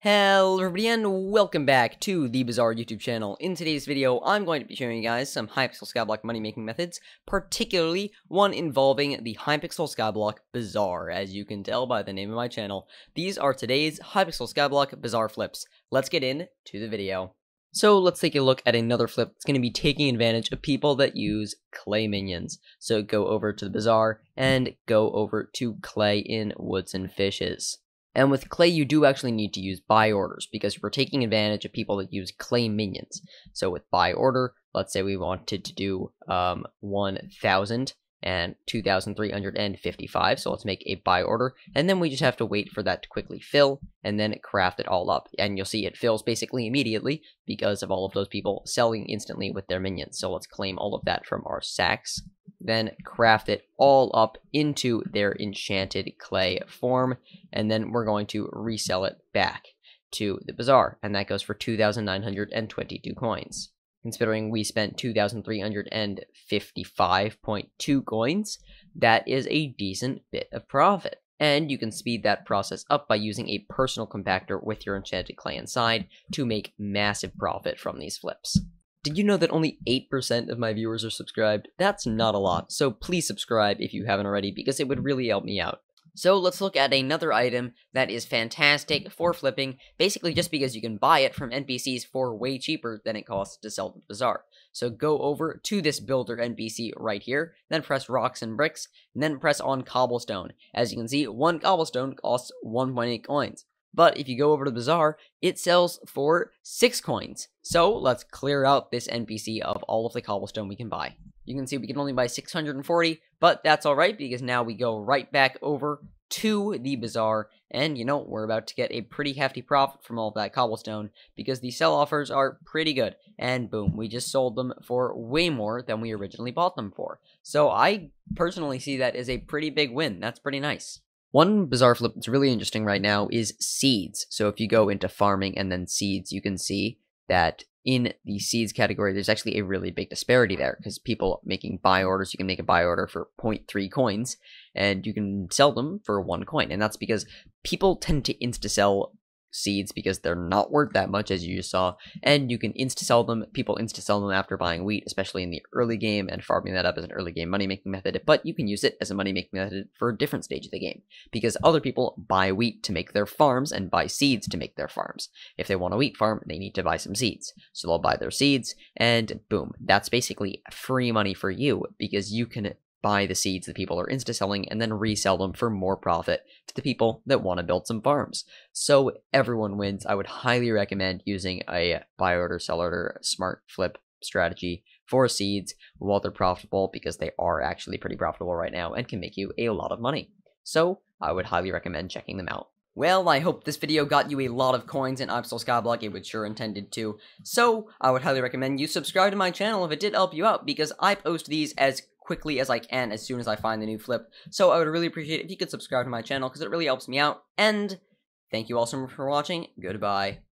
Hello everybody and welcome back to the Bizarre YouTube channel. In today's video, I'm going to be showing you guys some Hypixel Skyblock money making methods, particularly one involving the Hypixel Skyblock Bizarre, as you can tell by the name of my channel. These are today's Hypixel Skyblock Bizarre flips. Let's get into the video. So let's take a look at another flip that's going to be taking advantage of people that use clay minions. So go over to the Bazaar and go over to clay in woods and fishes. And with clay, you do actually need to use buy orders because we're taking advantage of people that use clay minions. So with buy order, let's say we wanted to do um, 1,000 and 2,355. So let's make a buy order. And then we just have to wait for that to quickly fill and then craft it all up. And you'll see it fills basically immediately because of all of those people selling instantly with their minions. So let's claim all of that from our sacks then craft it all up into their enchanted clay form, and then we're going to resell it back to the bazaar, and that goes for 2,922 coins. Considering we spent 2,355.2 coins, that is a decent bit of profit. And you can speed that process up by using a personal compactor with your enchanted clay inside to make massive profit from these flips. Did you know that only 8% of my viewers are subscribed? That's not a lot, so please subscribe if you haven't already because it would really help me out. So let's look at another item that is fantastic for flipping, basically just because you can buy it from NPCs for way cheaper than it costs to sell to the bazaar. So go over to this builder NPC right here, then press rocks and bricks, and then press on cobblestone. As you can see, one cobblestone costs 1.8 coins. But if you go over to the Bazaar, it sells for 6 coins. So let's clear out this NPC of all of the cobblestone we can buy. You can see we can only buy 640, but that's alright because now we go right back over to the bazaar, and you know, we're about to get a pretty hefty profit from all of that cobblestone because the sell offers are pretty good. And boom, we just sold them for way more than we originally bought them for. So I personally see that as a pretty big win. That's pretty nice. One bizarre flip that's really interesting right now is seeds. So if you go into farming and then seeds, you can see that in the seeds category, there's actually a really big disparity there because people making buy orders, you can make a buy order for 0.3 coins and you can sell them for one coin. And that's because people tend to insta sell seeds because they're not worth that much as you just saw and you can insta sell them people insta sell them after buying wheat especially in the early game and farming that up as an early game money making method but you can use it as a money making method for a different stage of the game because other people buy wheat to make their farms and buy seeds to make their farms if they want a wheat farm they need to buy some seeds so they'll buy their seeds and boom that's basically free money for you because you can buy the seeds that people are insta selling and then resell them for more profit to the people that want to build some farms. So everyone wins. I would highly recommend using a buy order, sell order, smart flip strategy for seeds while they're profitable because they are actually pretty profitable right now and can make you a lot of money. So I would highly recommend checking them out. Well, I hope this video got you a lot of coins, in i Skyblock, it would sure intended to. So, I would highly recommend you subscribe to my channel if it did help you out, because I post these as quickly as I can as soon as I find the new flip. So I would really appreciate if you could subscribe to my channel because it really helps me out. And thank you all so much for watching. Goodbye.